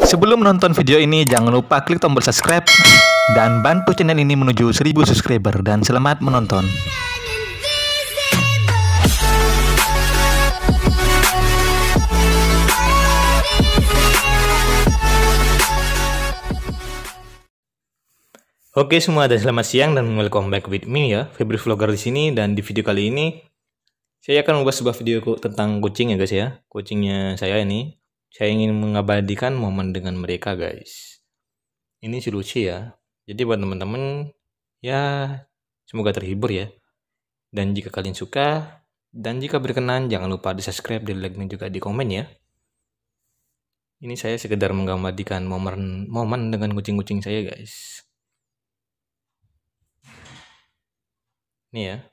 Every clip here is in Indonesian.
Sebelum menonton video ini, jangan lupa klik tombol subscribe dan bantu channel ini menuju 1000 subscriber dan selamat menonton. Oke semua dan selamat siang dan welcome back with me ya Febri Vlogger di sini dan di video kali ini saya akan membuat sebuah video tentang kucing ya guys ya kucingnya saya ini saya ingin mengabadikan momen dengan mereka guys. Ini si Lucy ya. Jadi buat teman-teman ya semoga terhibur ya. Dan jika kalian suka dan jika berkenan jangan lupa di subscribe, di like dan juga di komen ya. Ini saya sekedar menggambarkan momen momen dengan kucing-kucing saya guys. ini ya.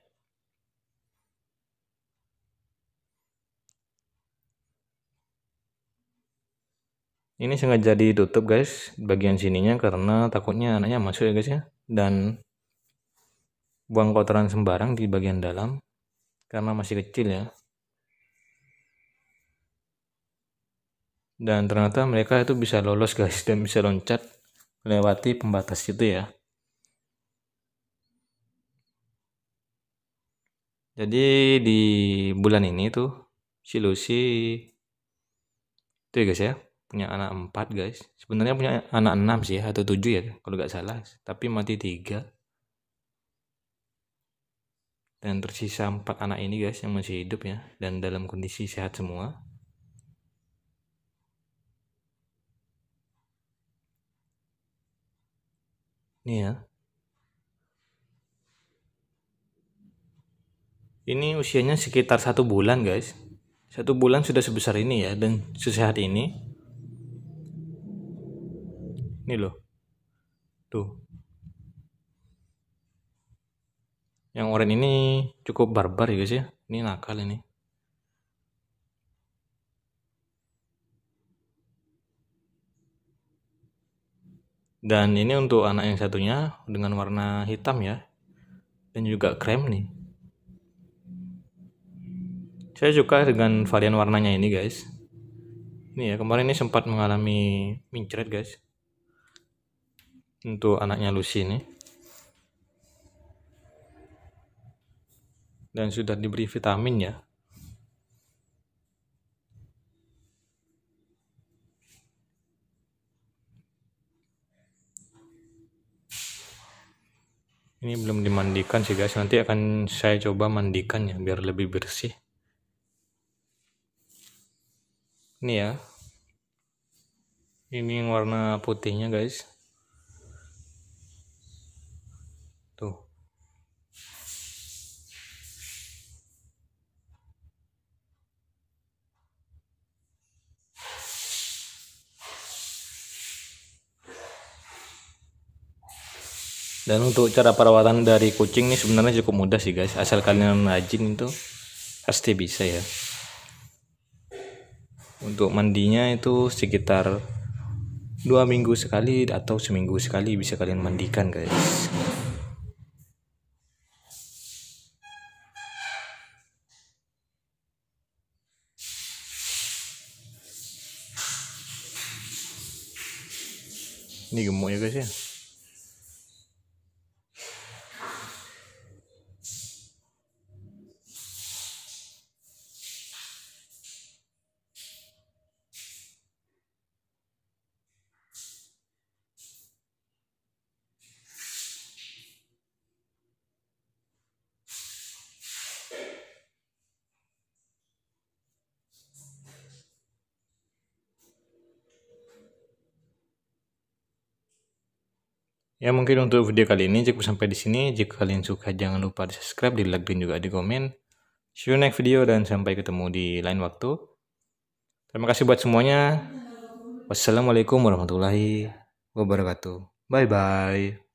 ini sengaja ditutup guys bagian sininya karena takutnya anaknya masuk ya guys ya dan buang kotoran sembarang di bagian dalam karena masih kecil ya dan ternyata mereka itu bisa lolos guys dan bisa loncat melewati pembatas itu ya jadi di bulan ini tuh si Lucy itu ya guys ya punya anak empat guys sebenarnya punya anak enam sih atau tujuh ya kalau nggak salah tapi mati tiga dan tersisa empat anak ini guys yang masih hidup ya dan dalam kondisi sehat semua ini ya ini usianya sekitar satu bulan guys satu bulan sudah sebesar ini ya dan sesehat ini ini loh tuh yang orange ini cukup barbar ya guys ya ini nakal ini dan ini untuk anak yang satunya dengan warna hitam ya dan juga krem nih saya suka dengan varian warnanya ini guys ini ya kemarin ini sempat mengalami mincret guys untuk anaknya Lucy ini dan sudah diberi vitamin ya ini belum dimandikan sih guys nanti akan saya coba mandikan ya biar lebih bersih ini ya ini yang warna putihnya guys tuh Dan untuk cara perawatan dari kucing ini sebenarnya cukup mudah sih guys. Asal kalian rajin itu pasti bisa ya. Untuk mandinya itu sekitar dua minggu sekali atau seminggu sekali bisa kalian mandikan guys. 你又摸一个先。Ya mungkin untuk video kali ini cukup sampai di sini. Jika kalian suka jangan lupa di subscribe, di like dan juga di komen. See you next video dan sampai ketemu di lain waktu. Terima kasih buat semuanya. Wassalamualaikum warahmatullahi wabarakatuh. Bye bye.